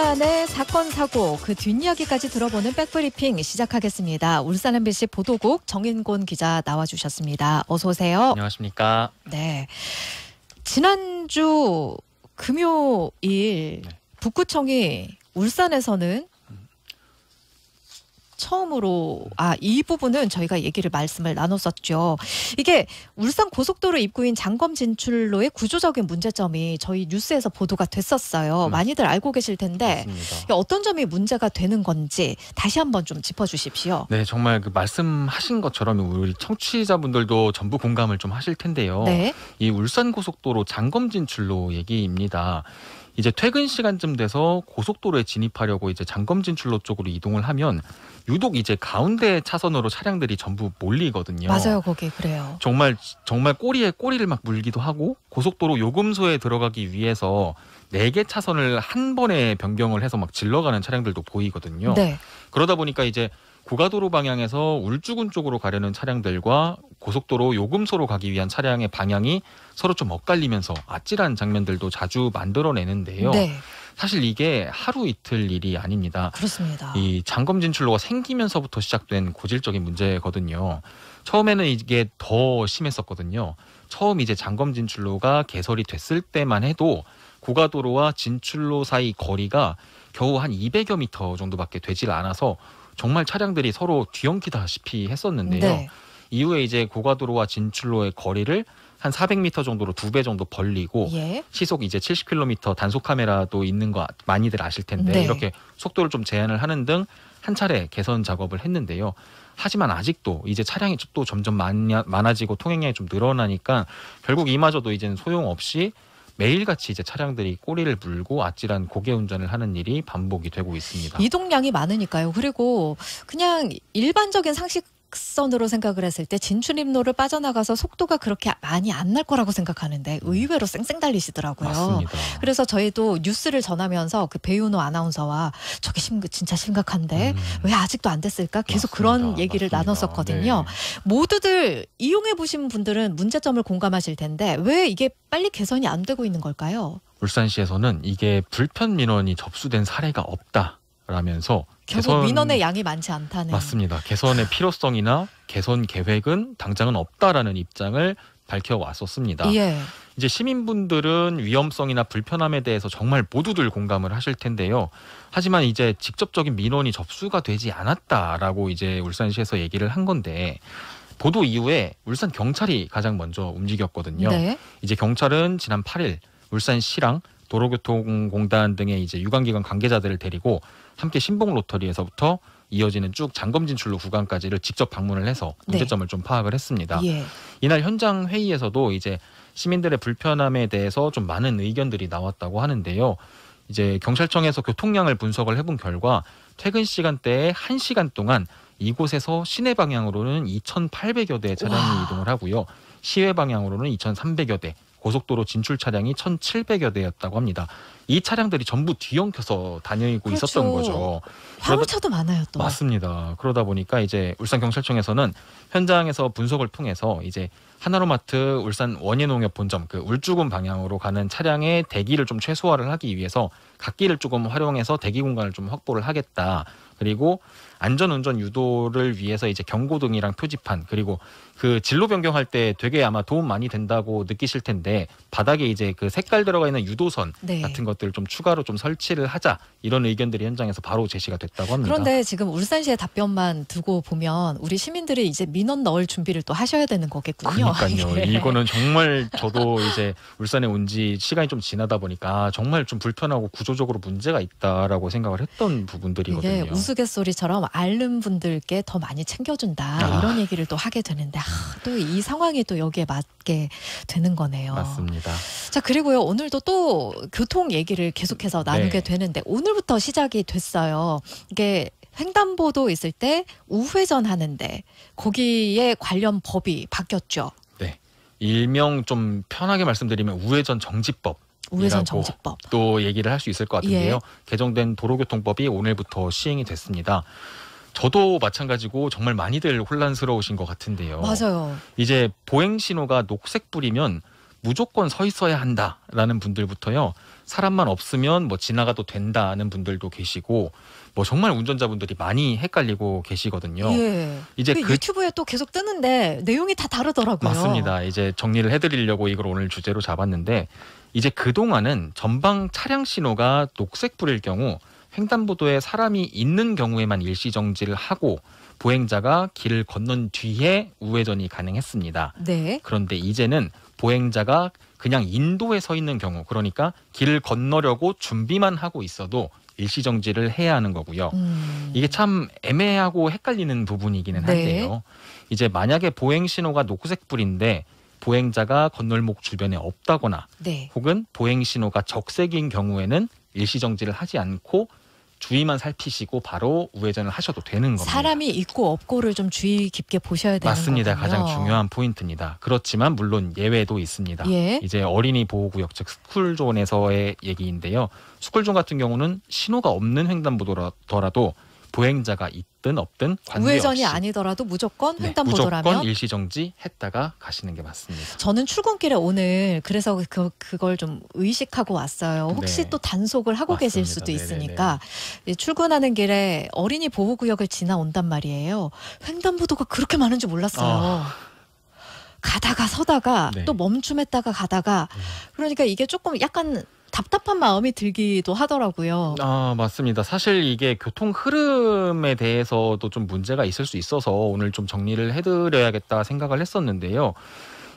울산의 사건 사고 그 뒷이야기까지 들어보는 백브리핑 시작하겠습니다. 울산 MBC 보도국 정인곤 기자 나와주셨습니다. 어서 오세요. 안녕하십니까. 네. 지난주 금요일 네. 북구청이 울산에서는 처음으로 아 이 부분은 저희가 얘기를 말씀을 나눴었죠. 이게 울산 고속도로 입구인 장검 진출로의 구조적인 문제점이 저희 뉴스에서 보도가 됐었어요. 음. 많이들 알고 계실 텐데 맞습니다. 어떤 점이 문제가 되는 건지 다시 한번 좀 짚어주십시오. 네, 정말 그 말씀하신 것처럼 우리 청취자분들도 전부 공감을 좀 하실 텐데요. 네. 이 울산 고속도로 장검 진출로 얘기입니다. 이제 퇴근 시간쯤 돼서 고속도로에 진입하려고 이제 장검 진출로 쪽으로 이동을 하면 유독 이제 가운데 차선으로 차량들이 전부 몰리거든요. 맞아요, 거기 그래요. 정말 정말 꼬리에 꼬리를 막 물기도 하고 고속도로 요금소에 들어가기 위해서 네 개 차선을 한 번에 변경을 해서 막 질러가는 차량들도 보이거든요. 네. 그러다 보니까 이제 고가도로 방향에서 울주군 쪽으로 가려는 차량들과 고속도로 요금소로 가기 위한 차량의 방향이 서로 좀 엇갈리면서 아찔한 장면들도 자주 만들어내는데요. 네. 사실 이게 하루 이틀 일이 아닙니다. 그렇습니다. 이 장검 진출로가 생기면서부터 시작된 고질적인 문제거든요. 처음에는 이게 더 심했었거든요. 처음 이제 장검 진출로가 개설이 됐을 때만 해도 고가도로와 진출로 사이 거리가 겨우 한 200여 미터 정도밖에 되질 않아서 정말 차량들이 서로 뒤엉키다시피 했었는데요. 네. 이후에 이제 고가도로와 진출로의 거리를 한 400m 정도로 두 배 정도 벌리고 예. 시속 이제 70km 단속 카메라도 있는 거 많이들 아실 텐데 네. 이렇게 속도를 좀 제한을 하는 등 한 차례 개선 작업을 했는데요. 하지만 아직도 이제 차량이 또 점점 많아지고 통행량이 좀 늘어나니까 결국 이마저도 이제는 소용없이 매일같이 이제 차량들이 꼬리를 물고 아찔한 고개 운전을 하는 일이 반복이 되고 있습니다. 이동량이 많으니까요. 그리고 그냥 일반적인 상식 직선으로 생각을 했을 때 진출입로를 빠져나가서 속도가 그렇게 많이 안 날 거라고 생각하는데 음. 의외로 쌩쌩 달리시더라고요. 맞습니다. 그래서 저희도 뉴스를 전하면서 그 배윤호 아나운서와 저게 심, 진짜 심각한데 음. 왜 아직도 안 됐을까 계속 맞습니다. 그런 얘기를 맞습니다. 나눴었거든요. 네. 모두들 이용해 보신 분들은 문제점을 공감하실 텐데 왜 이게 빨리 개선이 안 되고 있는 걸까요? 울산시에서는 이게 불편 민원이 접수된 사례가 없다라면서 결국 개선, 민원의 양이 많지 않다는 맞습니다. 개선의 필요성이나 개선 계획은 당장은 없다라는 입장을 밝혀왔었습니다. 예. 이제 시민분들은 위험성이나 불편함에 대해서 정말 모두들 공감을 하실 텐데요. 하지만 이제 직접적인 민원이 접수가 되지 않았다라고 이제 울산시에서 얘기를 한 건데 보도 이후에 울산 경찰이 가장 먼저 움직였거든요. 네. 이제 경찰은 지난 8일 울산시랑 도로교통공단 등의 이제 유관기관 관계자들을 데리고 함께 신봉 로터리에서부터 이어지는 쭉 잔검 진출로 구간까지를 직접 방문을 해서 네. 문제점을 네. 좀 파악을 했습니다. 예. 이날 현장 회의에서도 이제 시민들의 불편함에 대해서 좀 많은 의견들이 나왔다고 하는데요. 이제 경찰청에서 교통량을 분석을 해본 결과 퇴근 시간대에 한시간 동안 이곳에서 시내 방향으로는 2,800여 대의 차량이 와. 이동을 하고요. 시외 방향으로는 2,300여 대, 고속도로 진출 차량이 1,700여 대였다고 합니다. 이 차량들이 전부 뒤엉켜서 다니고 그렇죠. 있었던 거죠. 화물차도 많아요, 또. 맞습니다. 그러다 보니까 이제 울산 경찰청에서는 현장에서 분석을 통해서 이제 하나로마트 울산 원예농협 본점 그 울주군 방향으로 가는 차량의 대기를 좀 최소화를 하기 위해서 각기를 조금 활용해서 대기 공간을 좀 확보를 하겠다. 그리고 안전운전 유도를 위해서 이제 경고등이랑 표지판 그리고 그 진로 변경할 때 되게 아마 도움 많이 된다고 느끼실 텐데 바닥에 이제 그 색깔 들어가 있는 유도선 네. 같은 것들을 좀 추가로 좀 설치를 하자 이런 의견들이 현장에서 바로 제시가 됐다고 합니다. 그런데 지금 울산시의 답변만 두고 보면 우리 시민들이 이제 민원 넣을 준비를 또 하셔야 되는 거겠군요. 그러니까요. 네. 이거는 정말 저도 이제 울산에 온 지 시간이 좀 지나다 보니까 아, 정말 좀 불편하고 구조적으로 문제가 있다라고 생각을 했던 부분들이거든요. 우스갯소리처럼 앓는 분들께 더 많이 챙겨준다 아. 이런 얘기를 또 하게 되는데 아, 또이 상황이 또 여기에 맞게 되는 거네요. 맞습니다. 자 그리고요 오늘도 또 교통 얘기를 계속해서 네. 나누게 네. 되는데 오늘부터 시작이 됐어요. 이게 횡단보도 있을 때 우회전 하는데 거기에 관련 법이 바뀌었죠. 네, 일명 좀 편하게 말씀드리면 우회전 정지법. 우회선 정지법 또 얘기를 할 수 있을 것 예. 같은데요. 예. 개정된 도로교통법이 오늘부터 시행이 됐습니다. 저도 마찬가지고 정말 많이들 혼란스러우신 것 같은데요. 맞아요. 이제 보행 신호가 녹색불이면 무조건 서 있어야 한다라는 분들부터요. 사람만 없으면 뭐 지나가도 된다는 분들도 계시고 뭐 정말 운전자분들이 많이 헷갈리고 계시거든요. 예. 이제 그 유튜브에 또 계속 뜨는데 내용이 다 다르더라고요. 맞습니다. 이제 정리를 해드리려고 이걸 오늘 주제로 잡았는데 이제 그 동안은 전방 차량 신호가 녹색불일 경우 횡단보도에 사람이 있는 경우에만 일시 정지를 하고 보행자가 길을 건넌 뒤에 우회전이 가능했습니다. 네. 그런데 이제는 보행자가 그냥 인도에 서 있는 경우 그러니까 길을 건너려고 준비만 하고 있어도 일시 정지를 해야 하는 거고요. 음. 이게 참 애매하고 헷갈리는 부분이기는 네. 한데요. 이제 만약에 보행 신호가 녹색 불인데 보행자가 건널목 주변에 없다거나 네. 혹은 보행 신호가 적색인 경우에는 일시 정지를 하지 않고 주의만 살피시고 바로 우회전을 하셔도 되는 겁니다. 사람이 있고 없고를 좀 주의 깊게 보셔야 되는 맞습니다. 거군요. 가장 중요한 포인트입니다. 그렇지만 물론 예외도 있습니다. 예. 이제 어린이 보호구역 즉 스쿨존에서의 얘기인데요. 스쿨존 같은 경우는 신호가 없는 횡단보도라도 보행자가 있든 없든 관계없이 우회전이 아니더라도 무조건 네, 횡단보도라면 무조건 일시 정지했다가 가시는 게 맞습니다. 저는 출근길에 오늘 그래서 그, 그걸 좀 의식하고 왔어요. 혹시 네. 또 단속을 하고 맞습니다. 계실 수도 있으니까 예, 출근하는 길에 어린이 보호구역을 지나온단 말이에요. 횡단보도가 그렇게 많은 지 몰랐어요. 어. 가다가 서다가 네. 또 멈춤했다가 가다가 음. 그러니까 이게 조금 약간 답답한 마음이 들기도 하더라고요. 아, 맞습니다. 사실 이게 교통 흐름에 대해서도 좀 문제가 있을 수 있어서 오늘 좀 정리를 해드려야겠다 생각을 했었는데요.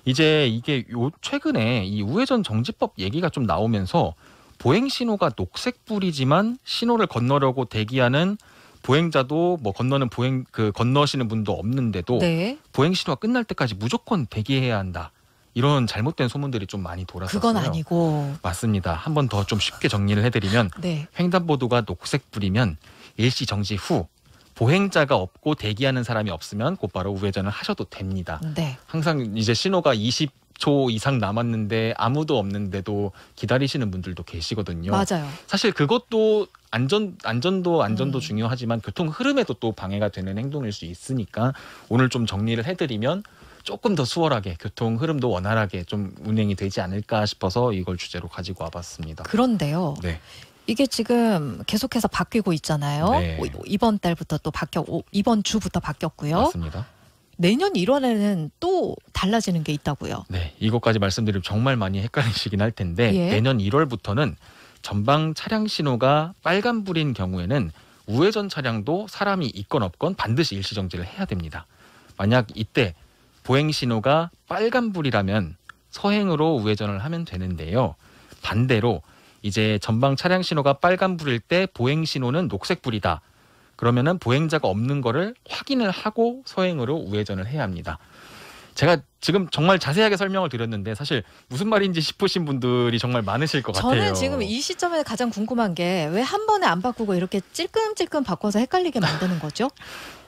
이제 이게 요 최근에 이 우회전 정지법 얘기가 좀 나오면서 보행 신호가 녹색불이지만 신호를 건너려고 대기하는 보행자도 뭐 건너는 보행 그 건너시는 분도 없는데도 네. 보행 신호가 끝날 때까지 무조건 대기해야 한다. 이런 잘못된 소문들이 좀 많이 돌았었어요. 그건 아니고 맞습니다. 한 번 더 좀 쉽게 정리를 해드리면 네. 횡단보도가 녹색불이면 일시 정지 후 보행자가 없고 대기하는 사람이 없으면 곧바로 우회전을 하셔도 됩니다. 네. 항상 이제 신호가 20초 이상 남았는데 아무도 없는데도 기다리시는 분들도 계시거든요. 맞아요. 사실 그것도 안전 안전도 안전도 음. 중요하지만 교통 흐름에도 또 방해가 되는 행동일 수 있으니까 오늘 좀 정리를 해드리면 조금 더 수월하게 교통 흐름도 원활하게 좀 운행이 되지 않을까 싶어서 이걸 주제로 가지고 와봤습니다. 그런데요. 네. 이게 지금 계속해서 바뀌고 있잖아요. 네. 이번 달부터 또 바뀌어 이번 주부터 바뀌었고요. 맞습니다. 내년 1월에는 또 달라지는 게 있다고요. 네, 이것까지 말씀드리면 정말 많이 헷갈리시긴 할 텐데 예. 내년 1월부터는 전방 차량 신호가 빨간불인 경우에는 우회전 차량도 사람이 있건 없건 반드시 일시 정지를 해야 됩니다. 만약 이때 보행 신호가 빨간불이라면 서행으로 우회전을 하면 되는데요. 반대로 이제 전방 차량 신호가 빨간불일 때 보행 신호는 녹색불이다. 그러면은 보행자가 없는 거를 확인을 하고 서행으로 우회전을 해야 합니다. 제가 지금 정말 자세하게 설명을 드렸는데 사실 무슨 말인지 싶으신 분들이 정말 많으실 것 저는 같아요. 저는 지금 이 시점에 가장 궁금한 게 왜 한 번에 안 바꾸고 이렇게 찔끔찔끔 바꿔서 헷갈리게 만드는 거죠?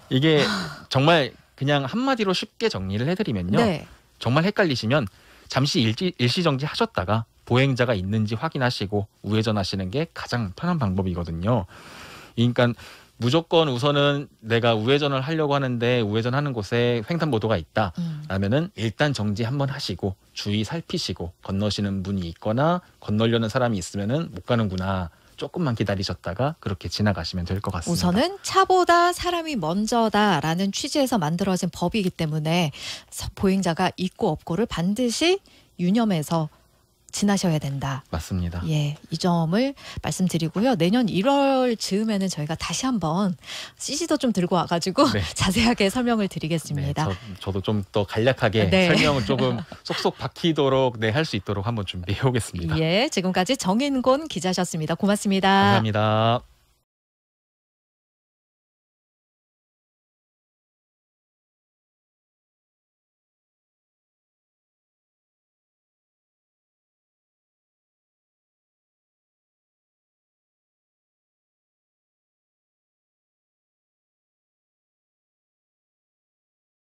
이게 정말 그냥 한마디로 쉽게 정리를 해드리면요. 네. 정말 헷갈리시면 잠시 일시, 일시정지 하셨다가 보행자가 있는지 확인하시고 우회전하시는 게 가장 편한 방법이거든요. 그러니까 무조건 우선은 내가 우회전을 하려고 하는데 우회전하는 곳에 횡단보도가 있다. 음. 라면은 일단 정지 한번 하시고 주의 살피시고 건너시는 분이 있거나 건너려는 사람이 있으면은 못 가는구나. 조금만 기다리셨다가 그렇게 지나가시면 될 것 같습니다. 우선은 차보다 사람이 먼저다라는 취지에서 만들어진 법이기 때문에 보행자가 있고 없고를 반드시 유념해서 지나셔야 된다. 맞습니다. 예, 이 점을 말씀드리고요. 내년 1월 즈음에는 저희가 다시 한번 CG도 좀 들고 와가지고 네. 자세하게 설명을 드리겠습니다. 네, 저, 도좀 더 간략하게 네. 설명을 조금 쏙쏙 박히도록 네, 할수 있도록 한번 준비해 오겠습니다. 예, 지금까지 정인곤 기자셨습니다. 고맙습니다. 감사합니다.